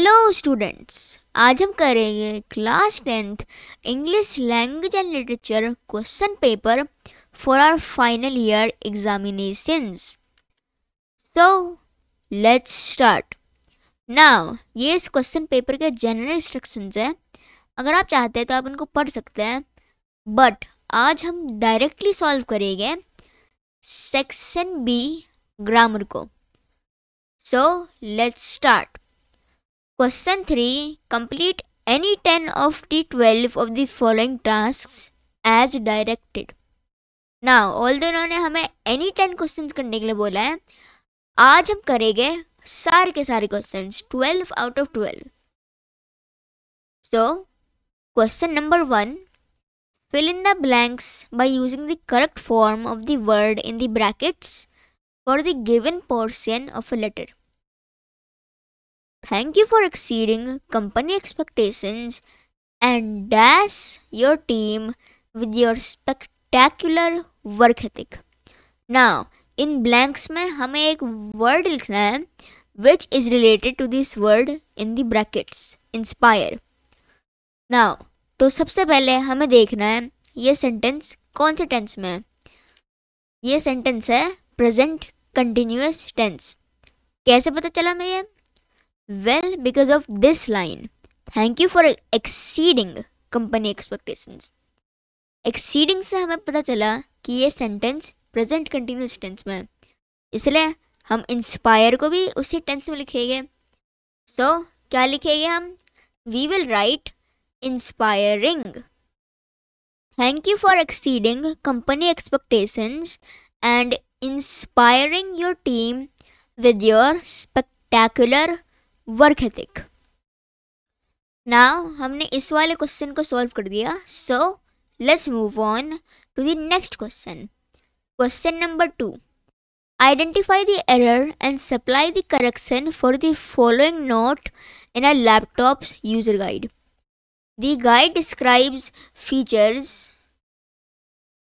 Hello students आज हम करेंगे class tenth English language and literature question paper for our final year examinations so let's start now ये इस question paper के general instructions हैं अगर आप चाहते हैं तो आप उनको पढ़ सकते हैं बट आज हम डायरेक्टली सॉल्व करेंगे सेक्शन बी ग्रामर को so let's start Question 3 Complete any 10 of the 12 of the following tasks as directed. Now, although इन्होंने हमें any 10 questions करने के लिए बोला है आज हम करेंगे सारे के सारे questions 12 out of 12. So, question number 1 Fill in the blanks by using the correct form of the word in the brackets for the given portion of a letter. Thank you for exceeding company expectations and dash your team with your spectacular work ethic. Now, इन blanks में हमें एक word लिखना है which is related to this word in brackets inspire now तो सबसे पहले हमें देखना है ये सेंटेंस कौन से टेंस में है ये सेंटेंस है प्रेजेंट कंटिन्यूस टेंस कैसे पता चला मैं ये Well, because of this line. Thank you for exceeding company expectations exceeding से हमें पता चला कि ये सेंटेंस प्रेजेंट कंटिन्यूस टेंस में है इसलिए हम इंस्पायर को भी उसी टेंस में लिखेंगे सो so, क्या लिखेंगे हम we will write inspiring thank you for exceeding company expectations and inspiring your team with your spectacular work ethic now हमने इस वाले क्वेश्चन को सॉल्व कर दिया so let's move on to the next question question number two identify the error and supply the correction for the following note in a laptop's user guide the guide describes features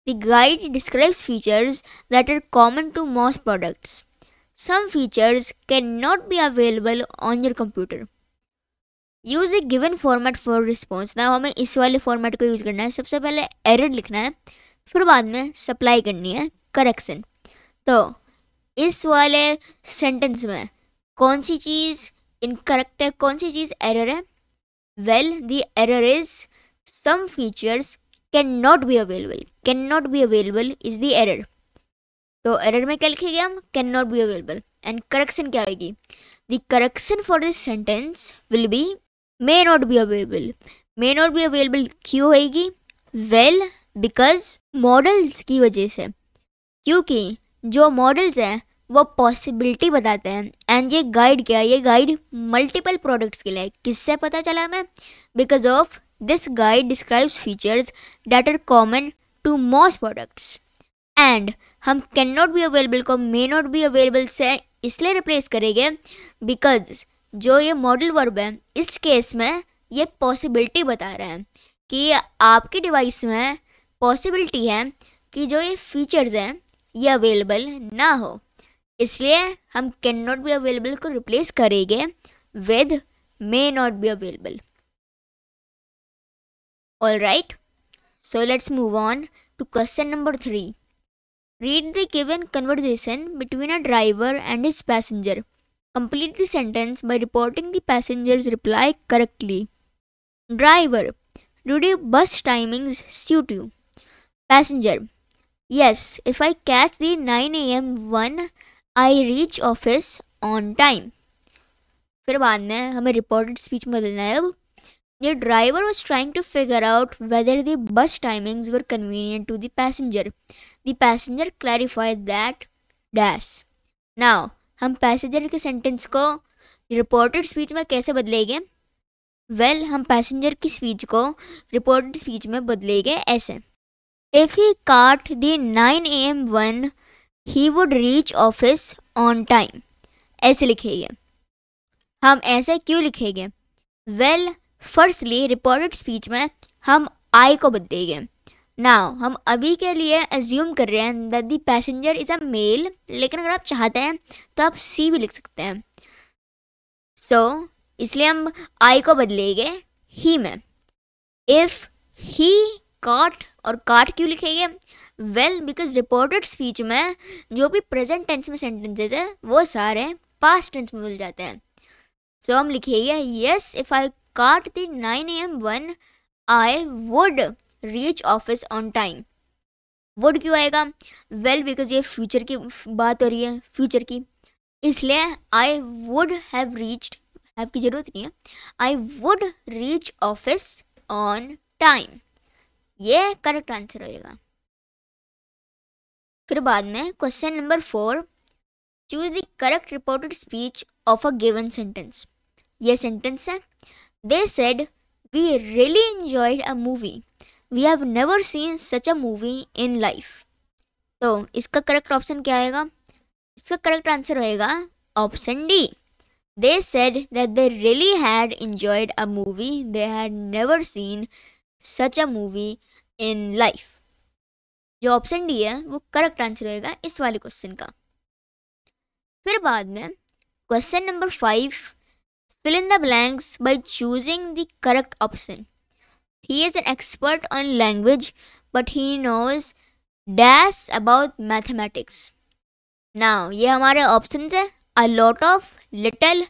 the guide describes features that are common to most products some features cannot be available on your computer. Use a given format for response ना हमें इस वाले format को use करना है सबसे पहले error लिखना है फिर बाद में सप्लाई करनी है करेक्शन तो इस वाले सेंटेंस में कौन सी चीज़ incorrect है कौन सी चीज़ एरर है well the error is some features can not be available can not be available is तो एरर में क्या लिखेंगे हम can not be available and correction क्या होगी the correction for this sentence will be may not be available may not be available क्यों होएगी well because models की वजह से क्योंकि जो मॉडल्स हैं वो पॉसिबिलिटी बताते हैं एंड ये गाइड क्या ये गाइड मल्टीपल प्रोडक्ट्स के लिए किससे पता चला हमें because of this guide describes features that are common to most products and हम कैन नॉट बी अवेलेबल को मे नॉट बी अवेलेबल से इसलिए रिप्लेस करेंगे बिकॉज जो ये मॉडल वर्ब है इस केस में ये पॉसिबिलिटी बता रहा है कि आपके डिवाइस में पॉसिबिलिटी है कि जो ये फीचर्स हैं ये अवेलेबल ना हो इसलिए हम कैन नॉट बी अवेलेबल को रिप्लेस करेंगे with may not be available all right so let's move on to question number three Read the given conversation between a driver and his passenger. Complete the sentence by reporting the passenger's reply correctly. Driver, do the bus timings suit you? Passenger, yes, if I catch the 9 am one, I reach office on time. फिर बाद में हमें reported speech में बदलना है अब The driver was trying to figure out whether the bus timings were convenient to the passenger. The passenger clarified that dash. Now हम passenger के सेंटेंस को रिपोर्टेड स्पीच में कैसे बदलेंगे वेल well, हम पैसेंजर की स्पीच को रिपोर्टेड स्पीच में बदलेंगे ऐसे if he caught the nine A M one he would reach office on time ऐसे लिखेंगे हम ऐसे क्यों लिखेंगे well well, firstly reported speech में हम आई को बदलेंगे नाउ हम अभी के लिए एज्यूम कर रहे हैं that the passenger is a male लेकिन अगर आप चाहते हैं तो आप सी भी लिख सकते हैं सो so, इसलिए हम आई को बदलेंगे ही में इफ़ ही काट और काट क्यों लिखेंगे वेल बिकॉज रिपोर्टेड स्पीच में जो भी प्रेजेंट टेंस में सेंटेंसेज है वो सारे पास्ट टेंस में मिल जाते हैं सो so, हम लिखेंगे yes if I caught the nine M one I would reach office on time would क्यों आएगा वेल बिकॉज ये फ्यूचर की बात हो रही है फ्यूचर की इसलिए I would have reached have की ज़रूरत नहीं है I would reach office on time ये करेक्ट आंसर होएगा फिर बाद में question number four choose the correct reported speech of a given sentence ये सेंटेंस है they said we really enjoyed a movie we have never seen such a movie in life तो इसका करेक्ट ऑप्शन क्या आएगा इसका करेक्ट आंसर रहेगा option D they said that they really had enjoyed a movie they had never seen such a movie in life जो option D है वो correct answer रहेगा इस वाले क्वेश्चन का फिर बाद में question number five fill in the blanks by choosing the correct option He is an expert on language, but he knows dash about mathematics. Now, ये हमारे options है a lot of, little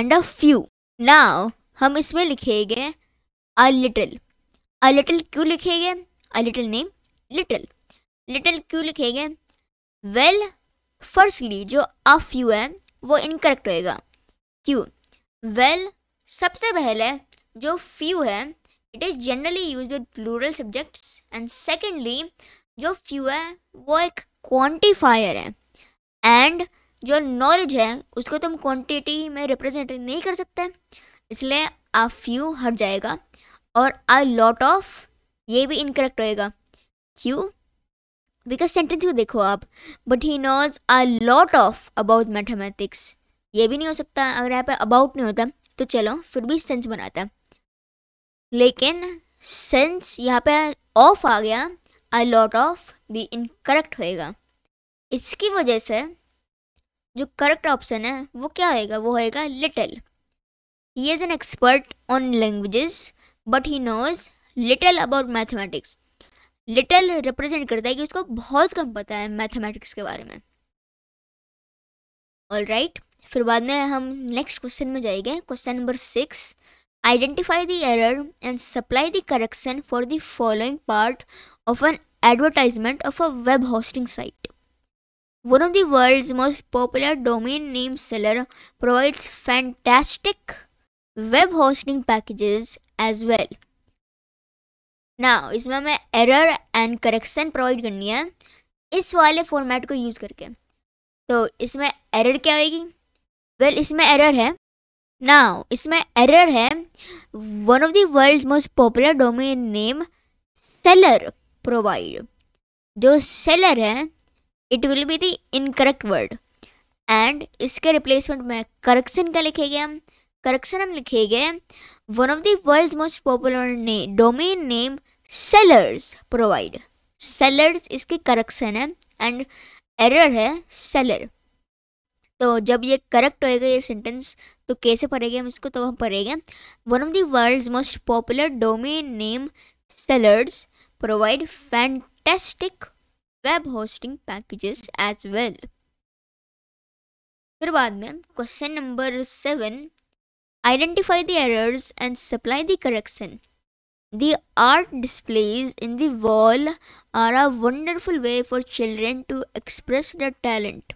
and a few. Now, हम इसमें लिखेंगे a little. a little क्यों लिखेंगे a little name little. Little क्यों लिखेंगे well, firstly जो a few है वो incorrect होएगा क्यों well, सबसे पहले जो few है it is generally use with plural subjects and secondly जो फ्यू है वो एक क्वान्टिफायर है एंड जो नॉलेज है उसको तुम क्वान्टिटी में रिप्रेजेंट नहीं कर सकते इसलिए आ फ्यू हट जाएगा और आ लॉट ऑफ ये भी इनकरेक्ट होएगा क्यों बिकॉज सेंटेंस को देखो आप but he knows a lot of about mathematics ये भी नहीं हो सकता अगर यहाँ पे अबाउट नहीं होता तो चलो फिर भी सेंस बनाता है लेकिन सिंस यहाँ पे ऑफ आ गया अ लॉट ऑफ भी इनकरेक्ट होएगा इसकी वजह से जो करेक्ट ऑप्शन है वो क्या होएगा वो होएगा little he is an expert on languages but he knows little about mathematics little represent करता है कि उसको बहुत कम पता है मैथमेटिक्स के बारे में ऑल राइट right. फिर बाद में हम नेक्स्ट क्वेश्चन में जाएंगे question number six identify the error and supply the correction for the following part of an advertisement of a web hosting site. One of the world's most popular domain name seller provides fantastic web hosting packages as well. Now, इसमें हमें error and correction provide करनी है इस वाले format को use करके तो इसमें error क्या होगी well, इसमें error है नाउ इसमें एरर है one of the world most popular domain name seller provide जो सेलर है it will be the incorrect word and इसके रिप्लेसमेंट में करेक्शन का लिखेंगे हम करेक्शन हम लिखेंगे one of the world most popular ने domain name sellers provide sellers इसके करेक्शन है एंड एरर है सेलर तो जब ये करेक्ट होएगा ये सेंटेंस तो कैसे पढ़ेंगे हम इसको तो हम पढ़ेंगे one of the world most popular domain name sellers provide fantastic web hosting packages as well फिर बाद में question number seven identify the errors and supply the correction the art displays in the are a wonderful way for children to express the talent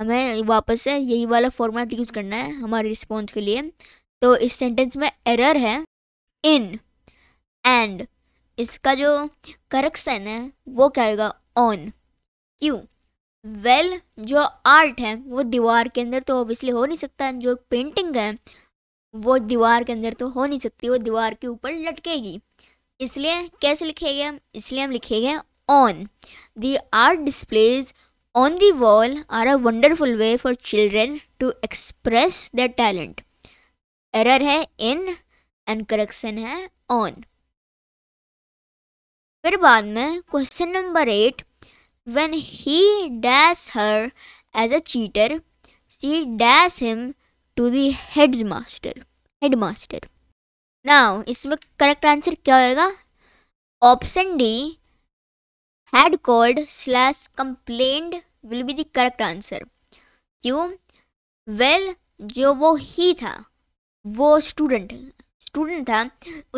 हमें वापस से यही वाला format use करना है हमारे रिस्पॉन्स के लिए तो इस सेंटेंस में एरर है इन एंड इसका जो साइन है वो क्या होगा ऑन क्यों वेल well, जो आर्ट है वो दीवार के अंदर तो ऑब्वियसली हो नहीं सकता जो पेंटिंग है वो दीवार के अंदर तो हो नहीं सकती वो दीवार के ऊपर लटकेगी इसलिए कैसे लिखेगा इसलिए हम लिखेंगे on the art displays On the wall are a wonderful way for children to express their talent. error hai in and correction hai on फिर बाद में question number eight when he dash her as a cheater she dash him to the headmaster headmaster now इसमें correct answer क्या होएगा option D had called slash complained will be the correct answer क्यों well well, जो वो ही था वो student student था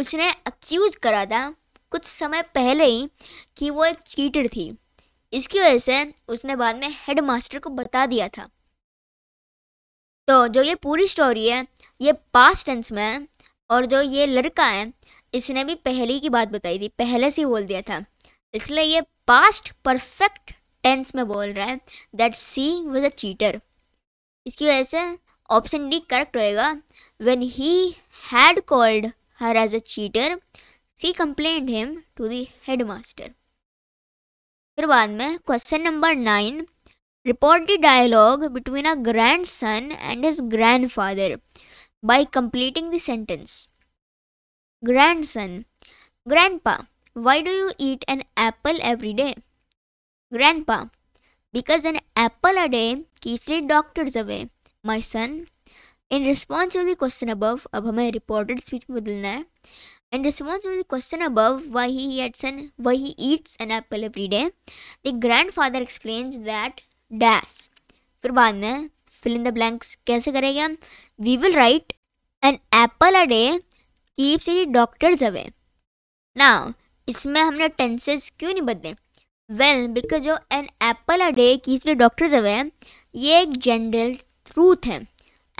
उसने अक्यूज करा था कुछ समय पहले ही कि वो एक चीटर थी इसकी वजह से उसने बाद में हेड मास्टर को बता दिया था तो जो ये पूरी स्टोरी है ये पास्ट टेंस में है और जो ये लड़का है इसने भी पहले की बात बताई थी पहले से ही बोल दिया था इसलिए ये पास्ट परफेक्ट टेंस में बोल रहा है that she was a cheater इसकी वजह से ऑप्शन डी करेक्ट होएगा when he had called her as a cheater she complain him to the head master फिर बाद में question number nine report the dialogue between a grandson and his grandfather by completing sentence grandson grandpa Why do you eat an apple every day? Grandpa, because an apple a day keeps the doctors away. My son, in response to the question above, अब हमें reported speech में बदलना है. In response to the question above, why he eats an why he eats an apple every day, the grandfather explains that dash. फिर बाद में fill in the blanks कैसे करेंगे We will write an apple a day keeps the doctors away. Now इसमें हमने tenses क्यों नहीं बदले वेल बिकॉज जो एन एप्पल अ डे की डॉक्टर जब है ये एक जनरल ट्रूथ है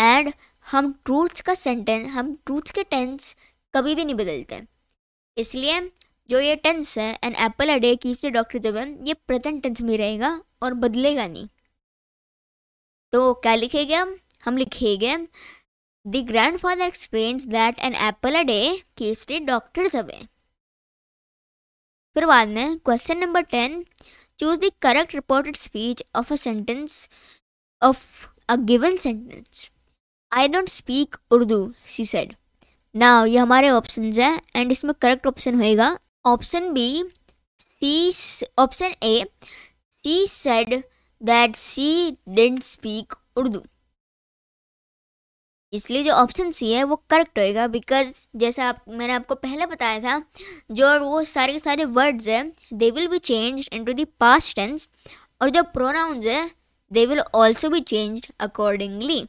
एंड हम ट्रूथ्स का सेंटेंस हम ट्रूथ्स के टेंस कभी भी नहीं बदलते इसलिए जो ये टेंस है एन एप्पल अ डे की जो डॉक्टर जब है ये प्रेजेंट टेंस में रहेगा और बदलेगा नहीं तो क्या लिखेगा हम लिखेंगे the grandfather explains that an apple a day की डॉक्टर डॉक्टर्स अवे फिर बाद में question number ten choose the correct reported speech of a sentence of a given sentence I don't speak Urdu she said ना ये हमारे option हैं and इसमें correct option होएगा option B C option A she said that she didn't speak Urdu इसलिए जो option C है वो करेक्ट होएगा बिकॉज जैसा आप मैंने आपको पहले बताया था जो वो सारे के सारे वर्ड्स है they will be change into the past tense और जो प्रोनाउंस है they will also be change accordingly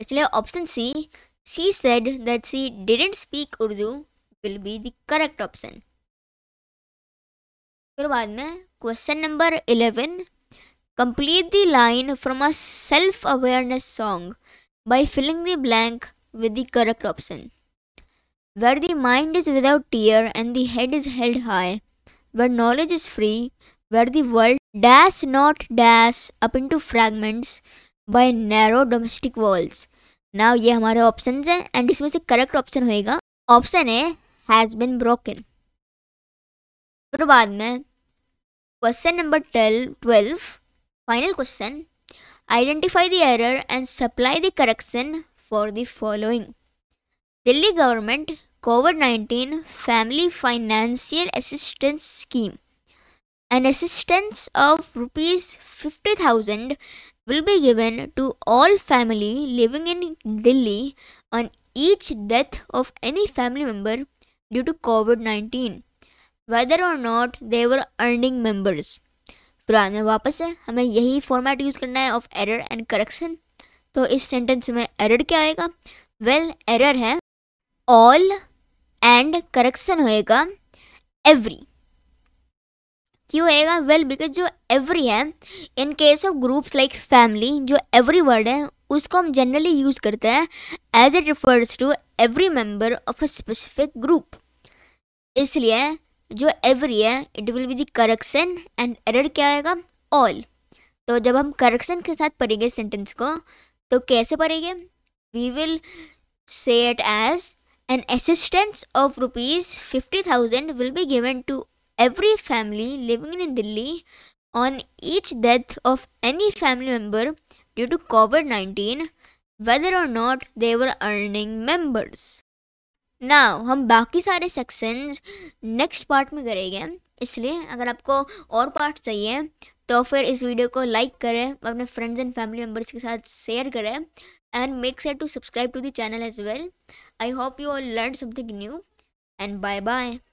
इसलिए option C she said that she didn't speak Urdu will be the correct option फिर बाद में question number eleven complete the line from a self awareness song by filling the blank with the correct option. Where the mind is without tear and the head is held high, where knowledge is free, where the world dash not dash up into fragments by narrow domestic walls. Now, ये हमारे option हैं and इसमें से correct option होएगा option? Option A has been broken. बाद में question 12 final question identify the error and supply the correction for the following. Delhi government COVID-19 Family Financial Assistance Scheme. An assistance of rupees 50,000 will be given to all family living in Delhi on each death of any family member due to COVID-19 whether or not they were earning members. पुराने वापस है हमें यही format use करना है of error and correction तो इस sentence में एरर क्या आएगा वेल well, एरर है ऑल एंड करेक्शन होएगा एवरी क्यों होएगा वेल बिकॉज जो एवरी है in case of groups like family जो एवरी वर्ड है उसको हम जनरली यूज़ करते हैं as it refers to every member of a specific group इसलिए जो एवरी है it will be the correction and error क्या आएगा ऑल तो जब हम करेक्शन के साथ पढ़ेंगे सेंटेंस को तो कैसे पढ़ेंगे we will say it as an assistance of rupees fifty thousand will be given to every family living in Delhi on each death of any family member due to Covid nineteen whether और not their earning members ना हम बाकी सारे sections next part में करेंगे इसलिए अगर आपको और पार्ट चाहिए तो फिर इस वीडियो को लाइक करें अपने फ्रेंड्स एंड फैमिली मेम्बर्स के साथ शेयर करें and make sure to subscribe to the channel as well I hope you all learn something new and bye bye